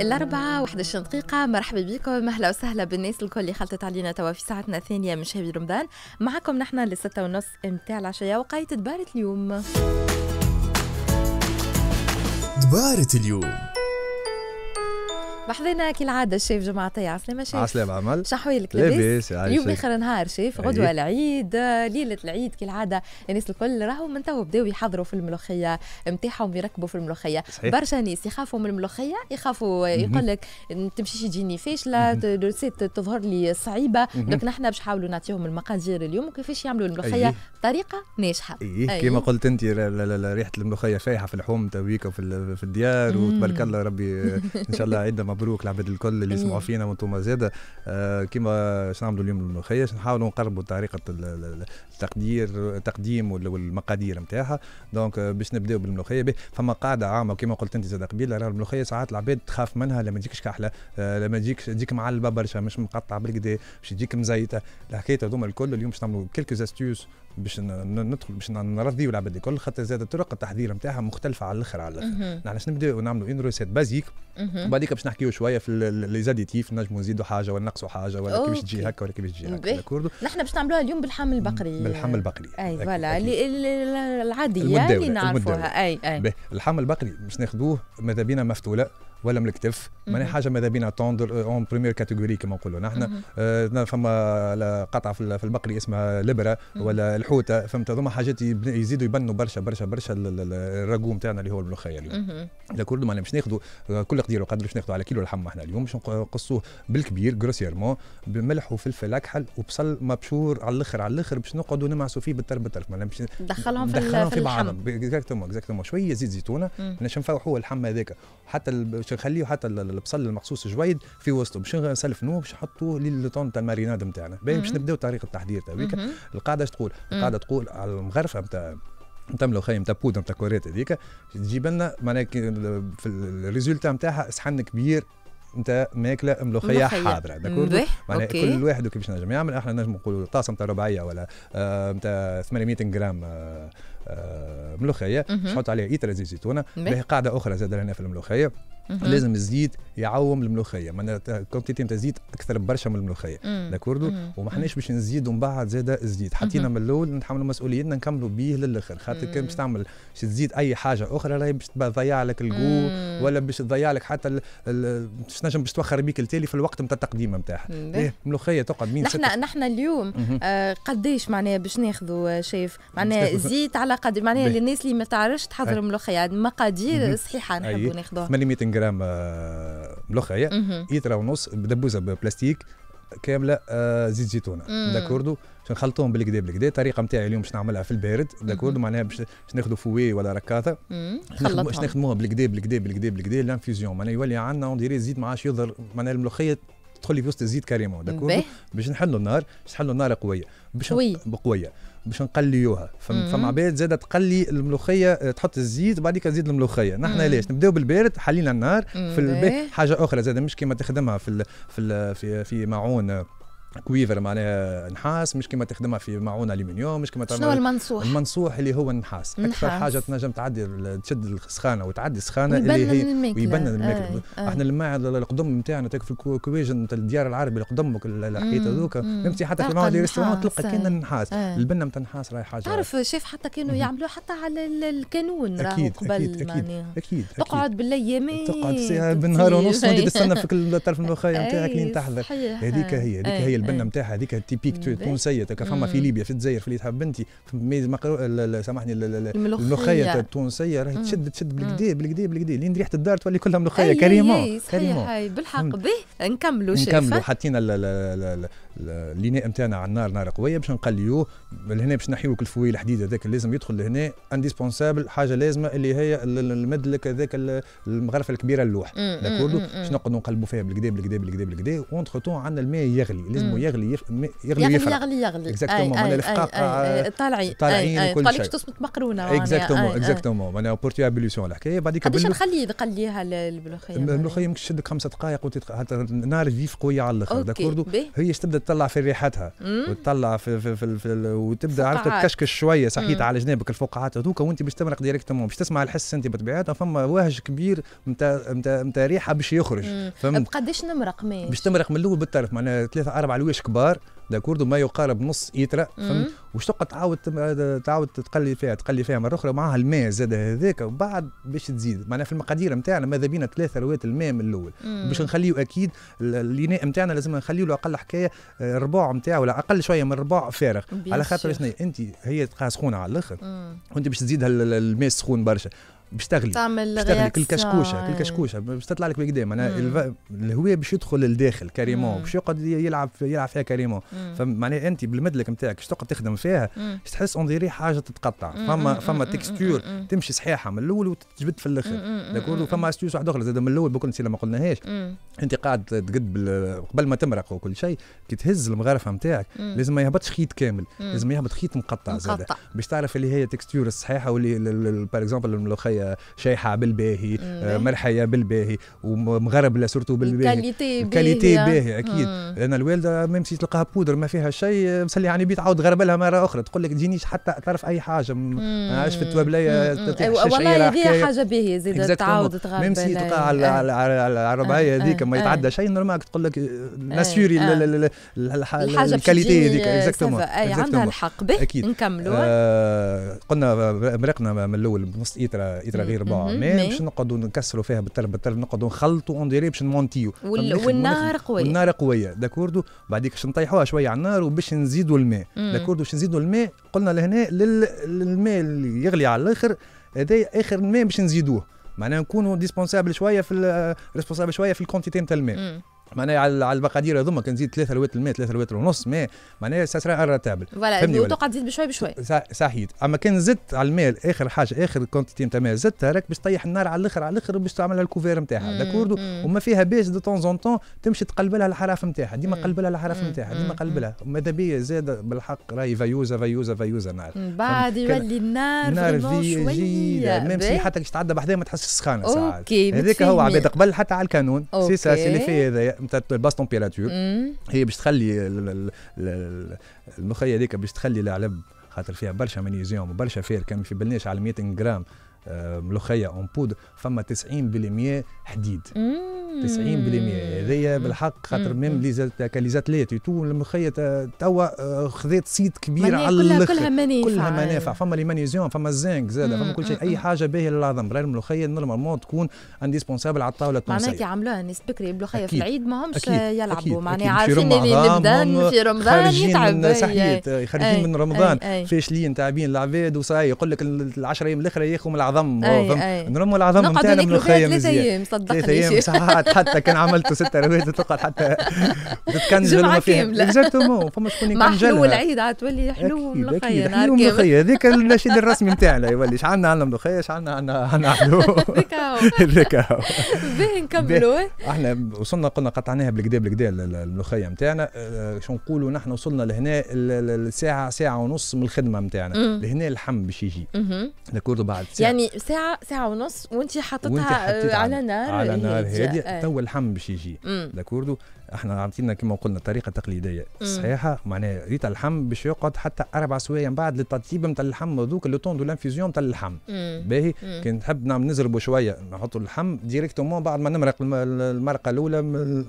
الأربعة واحد دقيقة مرحبا بكم أهلا وسهلا بالناس الكل اللي خلطت علينا توا في ساعتنا الثانية من شهر رمضان معكم نحن لستة ونص متاع العشية وقاية دبارة اليوم دبارة اليوم محضينا كالعادة الشيف جماعة طيع عسلامة شيف عسلامة عمل شحوالك لاباس اليوم آخر نهار شيف غدوة العيد ليلة العيد كالعادة الناس يعني الكل راهو من تو بداو يحضروا في الملوخية نتاعهم يركبوا في الملوخية برشا ناس يخافوا من الملوخية يخافوا يقول لك تمشيش تجيني فاشلة تظهر لي صعيبة دونك نحن باش نحاولوا نعطيهم المقادير اليوم وكيفاش يعملوا الملوخية بطريقة ناجحة إيه كما قلت أنت ريحة الملوخية فايحة في الحوم تويك في الديار وتبارك الله ربي إن شاء الله عندنا مبروك العباد الكل اللي يسمعوا فينا وانتم زادة آه، كما شنو نعملوا اليوم الملوخيه نحاولوا نقربوا طريقه التقدير التقديم والمقادير نتاعها دونك آه، باش نبداو بالملوخيه فما قاعده عامه كما قلت انت زاد قبيله راه الملوخيه ساعات العباد تخاف منها لما تجيكش كحله آه، لما تجيك تجيك معلبه برشا مش مقطعه بالكدا باش تجيك مزيته الحكايه هذوما الكل اليوم باش نعملوا كيلكو استيوس باش ندخل باش نرضيو العباد الكل خاطر زاد طرق التحضير نتاعها مختلفه على الاخر على الاخر نحن نبداو نعملوا اون روسيت بازيك وبعديك باش نحكيو شويه في لي زاديتيف نجمو نزيدوا حاجه ولا نقصوا حاجه ولا كيفاش تجي هكا ولا كيفاش تجي هكا نحن باش نعملوها اليوم بالحم البقري بالحم البقري اي فوالا العاديه اللي نعرفوها اي اي الحم البقري باش ناخذوه ماذا بينا مفتوله ولا من الكتف ماني حاجه ماذا بينا توندر اون بريمير كاتيجوري كما نقولوا نحن آه فما قطعه في البقري اسمها لبره ولا الحوته فهمت هذوما حاجات يزيدوا يبنوا برشا برشا برشا الراجو نتاعنا اللي هو الملوخيه اليوم كل ما باش ناخذوا آه، كل قدير وقدر باش ناخذوا على كيلو لحم احنا اليوم باش آه، نقصوه بالكبير جروسيرمون بملح وفلفل اكحل وبصل مبشور على الاخر على الاخر باش نقعدوا نمعسوا فيه بالطرف بالطرف معناها باش ندخلهم في, في بعضهم اكزاكتومون اكزاكتومون شويه زيت زيتونه باش نفوحوا اللحم هذاك حتى نخليه حتى البصل المقصوص جويد في وسطه باش نسلفنوه باش نحطوه للطون تاع الماريناد نتاعنا باش نبداو طريقه التحضير تاعك القاعده تقول القاعده تقول على المغرفه نتاع نتاع ملوخيه نتاع بودر نتاع كوريت هذيك تجيب لنا معناها في الريزولتا نتاعها صحن كبير نتاع ماكله ملوخيه حاضره داكور معناها كل واحد كيفاش نجم يعمل احنا نجم نقولوا طاسه نتاع رباعيه ولا نتاع آه، 800 جرام آه، آه، ملوخيه تحط عليها ايتر زيتونه باهي قاعده اخرى زاد هنا في الملوخيه لازم الزيت يعوم الملوخيه معناتها الكونتيتي نتاع الزيت اكثر برشا من الملوخيه داكوردو وما حناش باش نزيدوا من بعد زاده الزيت حطينا من الاول نتحملوا مسؤوليتنا نكملوا به للاخر خاطر كان باش تعمل باش تزيد اي حاجه اخرى راهي باش تضيع لك الجو ولا باش تضيع لك حتى باش تنجم باش توخر بيك التالي في الوقت نتاع التقديم نتاعها إيه ملوخيه تقعد مين نحن نحن اليوم قداش آه، قديش معناها باش ناخذوا آه، شايف معناها زيت على قد معناها للناس اللي ما تعرفش تحضر ملوخيه مقادير صحيحه نحبوا ناخذوها 800 جرام آه، ملوخيه إيترا ونص دبوزه بلاستيك كامله آه، زيت زيتونه داكوردو باش نخلطوهم بالكدا بالكدا الطريقه نتاعي اليوم باش نعملها في البارد داكوردو معناها باش ناخذوا فوي ولا ركاثة باش نخدموها بالكدا بالكدا بالكدا بالكدا لانفيزيون معناها يولي عندنا اون ديري الزيت ما عادش يظهر معناها الملوخيه تدخل في وسط الزيت كريمون داكوردو باش نحلوا النار باش نحلوا النار قويه باش قويه باش نقليوها فما عباد زاد تقلي الملوخيه آه، تحط الزيت وبعديك تزيد الملوخيه نحن ليش نبداو بالبارد حلينا النار في إيه. حاجه اخرى زاد مش كيما تخدمها في في في, في معون آه، كويفر معناها نحاس مش كما تخدمها في معونه الومنيوم مش كما تعمل شنو المنصوح المنصوح اللي هو النحاس اكثر حاجه تنجم تعدي تشد السخانه وتعدي السخانه اللي هي ويبنن الماكله آه. آه. احنا الماء القدم نتاعنا في الكويجن نتاع الديار العربي القدم الحكايات هذوك فهمتي حتى في المعونه الريستورون تلقى كان النحاس آه. البنه نتاع النحاس راهي حاجه تعرف شيف حتى كانوا يعملوا حتى على الكانون أكيد قبل اكيد اكيد اكيد تقعد بالايامات تقعد بالنهار ونص تستنى في طرف المخيم نتاعك لين تحضر هذيك هي هذيك آه. هي هي البنه إيه. نتاعها هذيك تيبيك تكون سيئه فما في ليبيا في الجزائر في اللي تحب بنتي سامحني الملوخيه التونسيه راهي تشد تشد بالكدا بالكدا بالكدا لين ريحه الدار تولي كلها ملوخيه كريمه كريمه بالحق به نكملوا نكملوا حطينا الليناء نتاعنا على النار نار قويه باش نقليوه لهنا باش كل الفويل الحديد هذاك اللي لازم يدخل لهنا انديسبونسابل حاجه لازمه اللي هي المدلك هذاك المغرفه الكبيره اللوح داكوردو باش نقعدوا نقلبوا فيها بالكدا بالكدا بالكدا بالكدا اونتر عندنا الماء يغلي لازم اسمه يغلي يغلي يغلي يغلي يغلي يغلي اكزاكتومون معناها الفقاقه آه، طالعين طالعين كل شيء تصمت مقرونه اكزاكتومون اكزاكتومون معناها بورتي ابوليسيون الحكايه بعد قداش نخلي نقليها الملوخيه الملوخيه يمكن تشدك خمسه دقائق نار فيف قويه على الاخر داكور هي تبدا تطلع في ريحتها وتطلع في, في, في, في وتبدا عرفت تكشكش شويه صحيت على جنابك الفقاعات هذوك وانت باش تمرق ديريكتومون باش تسمع الحس انت بطبيعتها فما وهج كبير نتاع نتاع ريحه باش يخرج فهمت بقداش نمرق ماشي باش تمرق من الاول بالطرف معناها ثلاثه اربع علويش كبار داكورد وما يقارب نص ايترا فهمت واش تقعد تعاود تعاود تقلي فيها تقلي فيها مره اخرى معاها الماء زاد هذاك وبعد باش تزيد معناها في المقادير نتاعنا ماذا بينا ثلاث روات الماء من الاول باش نخليه اكيد الاناء نتاعنا لازم نخليه له اقل حكايه آه، ربع نتاعو ولا اقل شويه من ربع فارغ على خاطر انت هي تبقى سخونه على الاخر وانت باش تزيد الماء السخون برشا باش تغلي تعمل تغلي كل كشكوشه باش تطلع لك بقدام انا الهوية الهواء باش يدخل للداخل كريمون باش يقعد يلعب يلعب فيها كريمون فمعناها انت بالمدلك نتاعك باش تقعد تخدم فيها باش تحس اون ديري حاجه تتقطع فما فما تكستور تمشي صحيحه من الاول وتجبد في الاخر داكور وفما استيوس واحده اخرى زاد من الاول بكل نسينا ما قلناهاش انت قاعد تقد قبل ما تمرق وكل شيء كي تهز المغرفه نتاعك لازم ما يهبطش خيط كامل لازم يهبط خيط مقطع زاد باش تعرف اللي هي تكستور الصحيحه واللي باغ اكزومبل هاي شيحه بالباهي آه، مرحيه بالباهي ومغربله سورتو بالباهي الكاليتي الكاليتي باهي اكيد لان الوالده ميم تلقاها بودر ما فيها شيء مسلي يعني بيت عاود غربه لها مره اخرى تقول لك تجينيش حتى طرف اي حاجه ما عادش في التوابليه والله هذه حاجه باهي زيد تعاود تغرب ميم سي تلقى على آه. الربعيه آه. هذيك ما يتعدى شيء نورمال تقول لك ناسيوري الحاجه الكاليتي هذيك اكزاكتومون عندها الحق به نكملوا قلنا مرقنا من الاول بنص ايترا غير بعض ما باش نقعدوا نكسروا فيها بالطرف بالطرف نقعدوا نخلطوا اون ديري باش نمونتيو والنار قويه والنار قويه داكوردو بعديك باش نطيحوها شويه على النار وباش نزيدوا الماء داكوردو باش نزيدوا الماء قلنا لهنا للماء اللي يغلي على الاخر هذا اخر الماء باش نزيدوه معناها نكونوا ديسبونسابل شويه في ريسبونسابل شويه في الكونتيتي نتاع الماء معناها على المقادير هذوما كان نزيد ثلاثة لوات الماء ثلاثة لوات ونص ماء معناها سرا راتابل فوالا وتقعد تزيد بشوي بشوي صحيت اما كان زدت على الماء اخر حاجه اخر كونتيتي نتاع ماء زدتها راك باش تطيح النار على الاخر على الاخر باش تعملها الكوفير نتاعها داكورد وما فيها باس دو طون زون طون تمشي تقلب لها الحراف نتاعها ديما قلب لها الحراف نتاعها ديما قلب لها ماذا بيا زاد بالحق راهي فيوزا فيوزا فيوزا نار بعد يولي النار نار فيجيه ميم سي حتى كي تعدى بحذاها ما تحسش سخانه ساعات هذاك هو عباد قبل حتى على الكانون سي سا سي هذايا نتاع الباس تومبيراتور هي باش تخلي المخيه هذيك باش تخلي العلب خاطر فيها برشا مانيزيوم وبرشا فير كان في بالناش على 200 جرام آه، ملوخيه اون بودر فما 90% حديد 90% هذايا بالحق خاطر ميم لي زاتليت تو المخيط توا آه، خذات صيت كبير على كلها كلها منافع كلها منافع فما لي مانيزيون فما الزنك زاد فما كل شيء اي حاجه باهيه للعظم غير الملوخيه نورمالمون تكون انديسبونسابل على الطاوله التونسيه معناها كي عملوها الناس بكري الملوخيه في العيد ماهمش يلعبوا معناها عارفين اللي نبدا في رمضان يتعب صحيت خارجين من رمضان فاشلين تعبين العباد وصاي يقول لك العشر ايام الاخرى ياخذوا من العظم نرموا العظم نتاعنا من الخيم ثلاث ايام صدقني ثلاث ايام ساعات تقعد حتى كان عملته ستة رواد تقعد حتى تتكنجل ما فيها اكزاكتومون فما شكون يكنجل حلو العيد عاد تولي حلو ملوخية حلو كامل ملوخية هذاك النشيد الرسمي نتاعنا يولي شعلنا عندنا ملوخية شعلنا عندنا حلو هذاك هو باهي نكملوا إيه. احنا وصلنا قلنا قطعناها بالكدا بالكدا الملوخية نتاعنا آه، شو نقولوا نحن وصلنا لهنا الساعة ساعة ونص من الخدمة نتاعنا لهنا اللحم باش يجي داكورد بعد ساعة يعني ساعة ساعة ونص وانت حاططها على نار على نار هادية تو إيه. اللحم باش يجي داكوردو احنا عاملين كما قلنا طريقه تقليديه صحيحه معناها ريت اللحم باش يقعد حتى اربع سوايع من بعد للتطيب نتاع اللحم هذوك لو طون دو لانفيزيون نتاع اللحم باهي كي نحب نعمل نزرب شويه نحطوا اللحم ديريكتومون بعد ما نمرق المرقه الاولى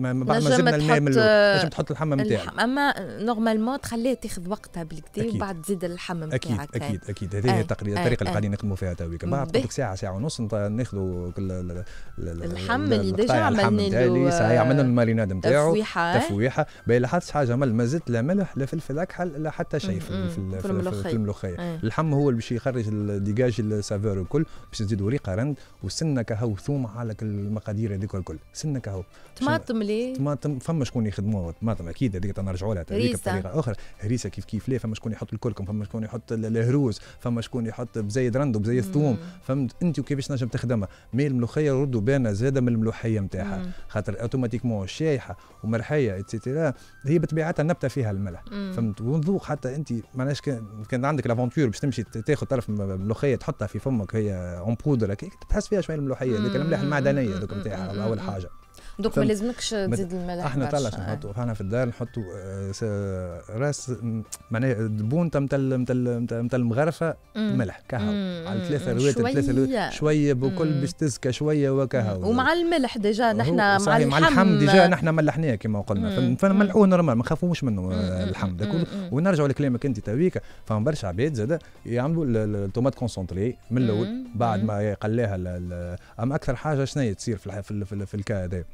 بعد ما زدنا الماء من نجم تحط اللحم نتاعك اما نورمالمون تخليها تاخذ وقتها بالكدا وبعد تزيد اللحم نتاعك اكيد اكيد اكيد هذه هي التقليد الطريقه اللي قاعدين نخدموا فيها تويك بعد قلت ساعه ساعه ونص ناخذوا اللحم اللي ديجا عملنا له آه، عملنا الماريناد نتاعو نتاعو تفويحه باهي ما لاحظتش حاجه ما زلت لا ملح لا فلفل اكحل لا حتى شيء في, في, في الملوخيه اللحم هو اللي باش يخرج ديجاج السافور الكل باش تزيد ريقه رند وسنه كهو ثوم على المقادير هذيك الكل سنه كهو طماطم لي طماطم فما شكون يخدموها طماطم اكيد هذيك نرجعوا لها هذيك بطريقه اخرى هريسه كيف كيف لا فما شكون يحط الكركم فما شكون يحط الهروز فما شكون يحط بزايد رند وبزيد ثوم فهمت انت وكيفاش نجم تخدمها مي الملوخيه ردوا بالنا زاده من الملوحيه نتاعها خاطر اوتوماتيكمون شايحه وملحيه اتسيتيرا هي بطبيعتها نبته فيها الملح فهمت ونذوق حتى انت معناش كان, عندك لافونتور باش تمشي تاخذ طرف ملوخيه تحطها في فمك هي اون بودر تحس فيها شويه الملوحيه الملاح المعدنيه هذوك نتاعها اول حاجه دوك ما لازمكش تزيد الملح احنا طلعش آه. نحطوا احنا في الدار نحطوا آه، راس معناها البون تاع مثل مثل مغرفه ملح كهو على ثلاثه روات ثلاثه روات شويه بكل باش تزكى شويه وكهو ومع الملح ديجا نحن مع الحم مع الحم ديجا نحن ملحناه كما قلنا فنملحوه نورمال ما نخافوش منه آه، الحم ده كله ونرجعوا لكلامك انت تويكا فهم برشا عباد زاد يعملوا الطوماط كونسونتري من الاول بعد ما يقلاها اما اكثر حاجه شنو تصير في في, في الكا هذا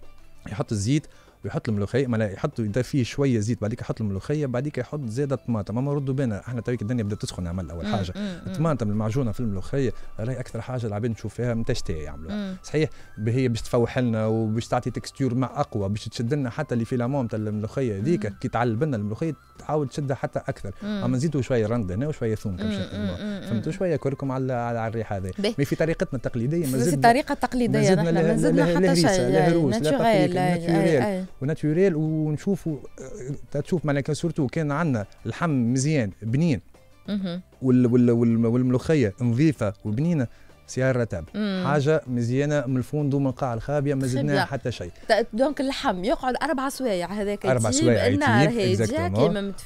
ihr hatte, sieht, ويحط الملوخيه ما يحط انت فيه شويه زيت بعديك يحط الملوخيه بعديك يحط زياده طماطم اما ردوا بينا احنا تويك الدنيا بدات تسخن عمل اول حاجه الطماطم المعجونه في الملوخيه راهي اكثر حاجه العباد نشوف فيها متى يعملوها صحيح هي باش تفوح لنا وباش تعطي تكستور مع اقوى باش تشد لنا حتى اللي في لامون تاع الملوخيه هذيك كي تعلب لنا الملوخيه تحاول تشدها حتى اكثر اما نزيدوا شويه رند هنا وشويه ثوم فهمتوا شويه كركم على على الريحه هذه مي في طريقتنا التقليديه ما زدنا الطريقه التقليديه ما زدنا حتى شيء لا وناتوريل ونشوفوا اه، تشوف معناها سورتو كان عندنا اللحم مزيان بنين وال وال وال والملوخيه نظيفه وبنينه سيار رتاب حاجه مزيانه من الفوندو من القاع الخابيه ما زدناها حتى شيء دونك اللحم يقعد اربع سوايع هذاك اربع سوايع النار هاديه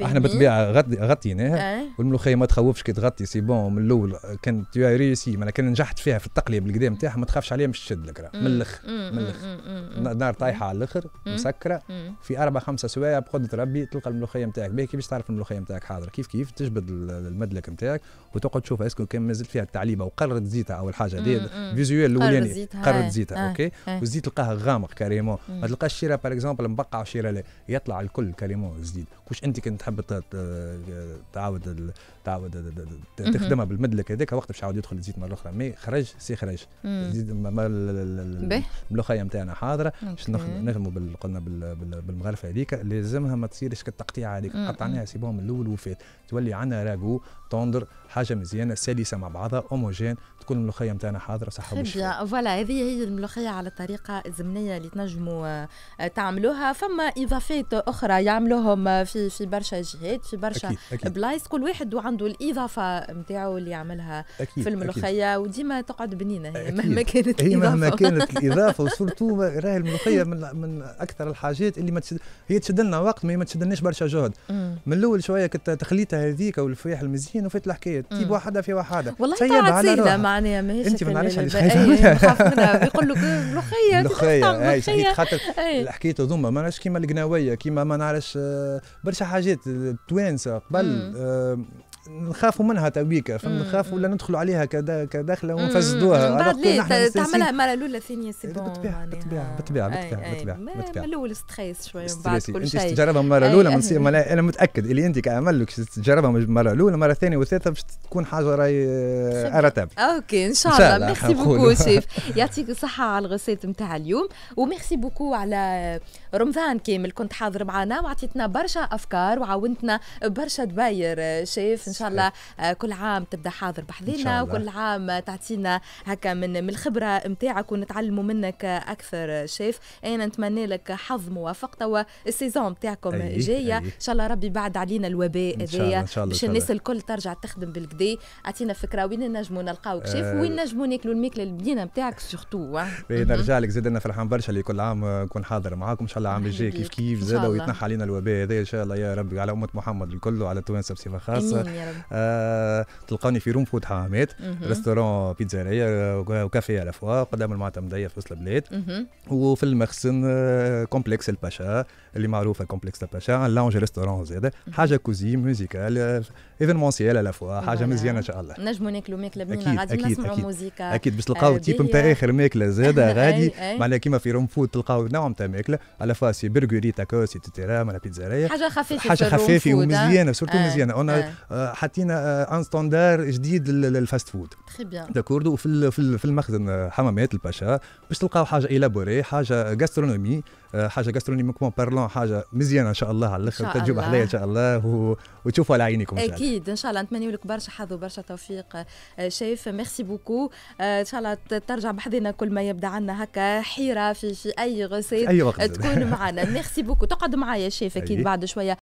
احنا بالطبيعه غطيناها أه؟ والملوخيه ما تخوفش كي تغطي سي بون من الاول كان تو ريسي معناها كان نجحت فيها في التقليه بالكدا نتاعها ما تخافش عليها مش تشد لك من الاخر من الاخر النار طايحه على الاخر مسكره في اربع خمسه سوايع بقدره ربي تلقى الملوخيه نتاعك باهي كيفاش تعرف الملوخيه نتاعك حاضره كيف كيف تجبد المدلك نتاعك وتقعد تشوف اسكو كان مازلت فيها التعليبه وقررت زيتها او الحاجه هذه فيزيوال الاولاني قرد زيتها اوكي والزيت تلقاه غامق كريمون ما تلقاش شيره باغ اكزومبل مبقع وشيره لا يطلع الكل كريمون جديد كوش انت كنت تحب تعاود تعاود تخدمها بالمدلك هذاك وقت باش عاود يدخل الزيت مره اخرى مي خرج سي خرج الملوخيه نتاعنا حاضره باش نخدموا قلنا بالمغرفه هذيك لازمها ما تصيرش كالتقطيعه هذيك قطعناها سيبوها من الاول وفات تولي عندنا راجو طوندر حاجه مزيانه سلسه مع بعضها اوموجين تكون الملوخيه نتاعنا حاضره صحه وشفاء فوالا هذه هي الملوخيه على الطريقه الزمنيه اللي تنجموا آه، تعملوها فما اضافات اخرى يعملوهم في في برشا جهات في برشا أكيد. أكيد. بلايص كل واحد وعنده الاضافه نتاعو اللي يعملها أكيد. في الملوخيه وديما تقعد بنينه هي مهما كانت هي مهما كانت الاضافه وسورتو راهي الملوخيه من من اكثر الحاجات اللي ما تشد هي تشد لنا وقت ما تشدناش برشا جهد مم. من الاول شويه كنت تخليتها هذيك والفواح المزيان وفات الحكايه تجيب واحده في واحده والله طلعت سهله معناها ماهيش انت ما نعرفش علاش إيه، خايفه منها خاف منها لك ملوخيه ملوخيه اي صحيت خاطر إيه. الحكايه هذوما ما نعرفش كيما القناويه كيما ما نعرفش آه، برشا حاجات التوانسه آه، قبل نخافوا منها توبيكه فهمت نخافوا ولا ندخلوا عليها كداخله ونفسدوها بعد ليه تعملها المره الاولى الثانيه سي بون إيه، بالطبيعه بالطبيعه بالطبيعه بالطبيعه بالطبيعه من الاول ستريس شويه من بعد كل شيء انت تجربها المره الاولى انا متاكد اللي انت كعمل تجربها المره الاولى مره ثانيه وثالثه باش تكون حاجه راي ارتب اوكي ان شاء الله ميرسي بوكو شيف يعطيك الصحه على الغسيت نتاع اليوم وميرسي بوكو على رمضان كامل كنت حاضر معنا وعطيتنا برشا افكار وعاونتنا برشا دباير شيف شاء إيه. الله آه، كل عام تبدا حاضر بحذينا وكل عام تعطينا هكا من من الخبره نتاعك ونتعلموا منك اكثر شيف انا نتمنى لك حظ موافق توا السيزون نتاعكم جايه ان شاء الله ربي بعد علينا الوباء هذايا باش الناس الكل ترجع تخدم بالكدا اعطينا فكره وين نجموا نلقاوك شيف آه. وين نجموا ناكلوا الماكله البنينه نتاعك سورتو آه. إيه، نرجع لك زاد انا فرحان برشا اللي كل عام نكون حاضر معاكم ان شاء الله عام الجاي كيف كيف زاد ويتنحى علينا الوباء هذا ان شاء الله يا ربي على امه محمد الكل وعلى التوانسه بصفه خاصه آه تلقاني في روم فود حامات ريستورون بيتزاريا آه، وكافيه على فوا قدام المعتمديه في وسط البلاد وفي المخزن آه، كومبلكس الباشا اللي معروفه كومبلكس الباشا لونج ريستورون زاده حاجه كوزي ميوزيكال ايفينمونسيال آه، على فوا حاجه مزيانه ان شاء الله نجموا ناكلوا ماكله بنينه غادي نسمعوا موزيكا اكيد باش تلقاو تيب نتاع اخر ماكله زاده غادي معناها كيما في روم فود تلقاو نوع نتاع ماكله على فوا سي برغوري تاكوس اتسيتيرا معناها بيتزاريا حاجه خفيفه حاجه خفيفه ومزيانه سورتو مزيانه حطينا ان ستاندار جديد للفاست فود تري بيان وفي في المخزن آه، حمامات الباشا باش تلقاو حاجه الابوري حاجه غاسترونومي آه، حاجه غاسترونوميكمون بارلون حاجه مزيانه ان شاء الله على الاخر تجيب عليا ان شاء الله وتشوفوا على عينيكم اكيد ان شاء الله نتمنى لك برشا حظ وبرشا توفيق شايف ميرسي بوكو ان شاء الله ترجع بحذنا كل ما يبدا عندنا هكا حيره في في اي غسيل اي وقت تكون معنا ميرسي بوكو تقعد معايا شايف اكيد بعد شويه